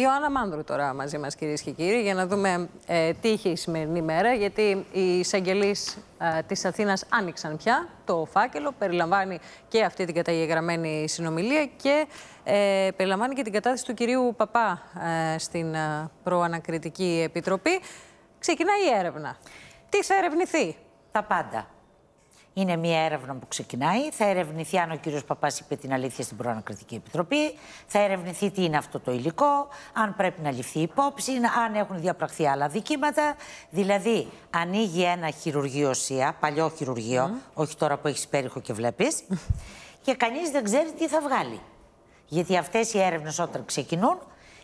Η Ιωάννα Μάνδρου τώρα μαζί μας κυρίες και κύριοι για να δούμε ε, τι είχε η σημερινή μέρα γιατί οι εισαγγελείς ε, της Αθήνας άνοιξαν πια το φάκελο, περιλαμβάνει και αυτή την καταγεγραμμένη συνομιλία και ε, περιλαμβάνει και την κατάθεση του κυρίου Παπά ε, στην προανακριτική επιτροπή. Ξεκινάει η έρευνα. Τι θα ερευνηθεί? Τα πάντα. Είναι μια έρευνα που ξεκινάει. Θα ερευνηθεί αν ο κύριος Παπάς είπε την αλήθεια στην Προανακριτική Επιτροπή. Θα ερευνηθεί τι είναι αυτό το υλικό, αν πρέπει να ληφθεί υπόψη, αν έχουν διαπραχθεί άλλα δικήματα. Δηλαδή, ανοίγει ένα χειρουργείο ΣΥΑ, παλιό χειρουργείο, όχι τώρα που έχεις πέριχο και βλέπεις, και κανείς δεν ξέρει τι θα βγάλει. Γιατί αυτές οι έρευνες όταν ξεκινούν,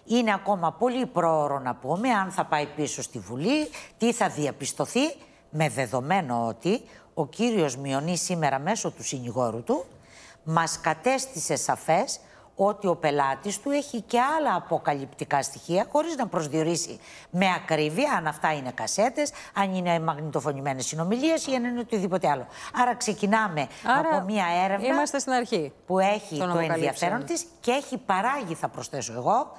είναι ακόμα πολύ πρόωρο να πούμε αν θα πάει πίσω στη Βουλή, τι θα διαπιστωθεί, με δεδομένο ότι ο κύριος Μιονή σήμερα μέσω του συνηγόρου του μας κατέστησε σαφές ότι ο πελάτης του έχει και άλλα αποκαλυπτικά στοιχεία χωρίς να προσδιορίσει με ακρίβεια αν αυτά είναι κασέτες, αν είναι μαγνητοφωνημένες συνομιλίες ή αν είναι οτιδήποτε άλλο. Άρα ξεκινάμε από μια έρευνα είμαστε στην αρχή που έχει το ενδιαφέρον της και έχει παράγει, θα προσθέσω εγώ,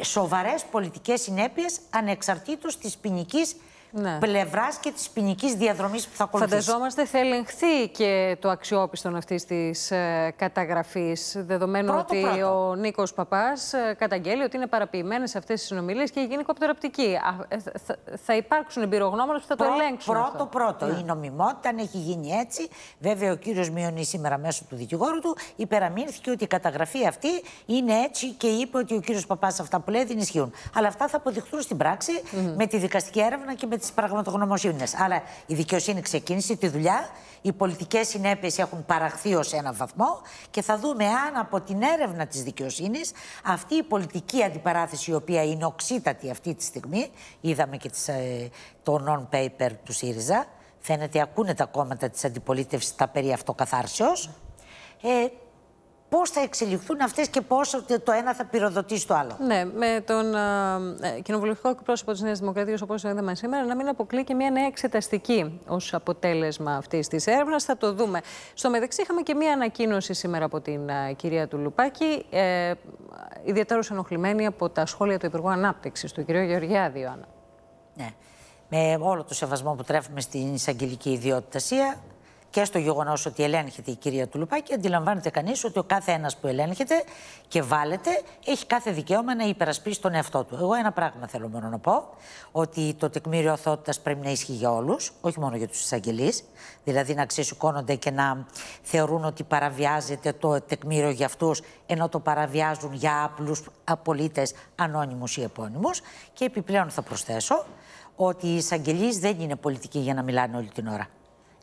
σοβαρές πολιτικές συνέπειες ανεξαρτήτως της ποινικής ναι. πλευράς και της ποινικής διαδρομής που θα ακολουθήσει. Φανταζόμαστε θα ελεγχθεί και το αξιόπιστον αυτής της ε, καταγραφής. Δεδομένου πρώτο, ότι πρώτο. ο Νίκος Παπάς ε, καταγγέλει ότι είναι παραποιημένες αυτές τις συνομιλίες και η γίνει Ε, θα, υπάρξουν εμπειρογνώμονες που θα το ελέγξουν. Πρώτο-πρώτο. Ναι. Η νομιμότητα έχει γίνει έτσι. Βέβαια, ο κύριος Μιονής σήμερα μέσω του δικηγόρου του υπεραμείνθηκε ότι η καταγραφή αυτή είναι έτσι και είπε ότι ο κύριος Παπάς αυτά που λέει δεν ισχύουν. Αλλά αυτά θα αποδειχθούν στην πράξη mm -hmm. με τη δικαστική έρευνα και με τι πραγματογνωμοσύνε. Άρα η δικαιοσύνη ξεκίνησε τη δουλειά. Οι πολιτικές συνέπειες έχουν παραχθεί ως έναν βαθμό και θα δούμε αν από την έρευνα της δικαιοσύνης αυτή η πολιτική αντιπαράθεση, η οποία είναι οξύτατη αυτή τη στιγμή, είδαμε και τις, ε, το non-paper του ΣΥΡΙΖΑ. Φαίνεται ακούνε τα κόμματα της αντιπολίτευσης τα περί αυτοκαθάρσεως. Ε, πώς θα εξελιχθούν αυτές και πώ το ένα θα πυροδοτήσει το άλλο. Ναι, με τον ε, κοινοβουλευτικό εκπρόσωπο της Νέας Δημοκρατίας, όπως είδαμε σήμερα, να μην αποκλεί και μια νέα εξεταστική ως αποτέλεσμα αυτής της έρευνας. Θα το δούμε. Στο μεταξύ, είχαμε και μια ανακοίνωση σήμερα από την κυρία Τουλουπάκη, ε, ιδιαίτερως ενοχλημένη από τα σχόλια του Υπουργού Ανάπτυξης, του κ. Γεωργιάδη, Ιωάννα. Ναι. Με όλο το σεβασμό που τρέφουμε στην εισαγγελική ιδιότητα, και στο γεγονός ότι ελέγχεται η κυρία Τουλουπάκη, αντιλαμβάνεται κανείς ότι ο κάθε ένας που ελέγχεται και βάλετε, έχει κάθε δικαίωμα να υπερασπίσει τον εαυτό του. Εγώ ένα πράγμα θέλω μόνο να πω: ότι το τεκμήριο αθότητας πρέπει να ισχύει για όλους, όχι μόνο για τους εισαγγελείς. Δηλαδή να ξεσηκώνονται και να θεωρούν ότι παραβιάζεται το τεκμήριο για αυτούς, ενώ το παραβιάζουν για απλούς πολίτε ανώνυμους ή επώνυμους. Και επιπλέον θα προσθέσω ότι οι εισαγγελείς δεν είναι πολιτικοί για να μιλάνε όλη την ώρα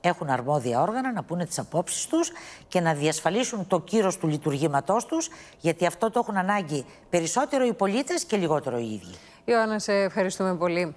έχουν αρμόδια όργανα να πούνε τις απόψεις τους και να διασφαλίσουν το κύρος του λειτουργήματός τους, γιατί αυτό το έχουν ανάγκη περισσότερο οι πολίτες και λιγότερο οι ίδιοι. Ιωάννα, σε ευχαριστούμε πολύ.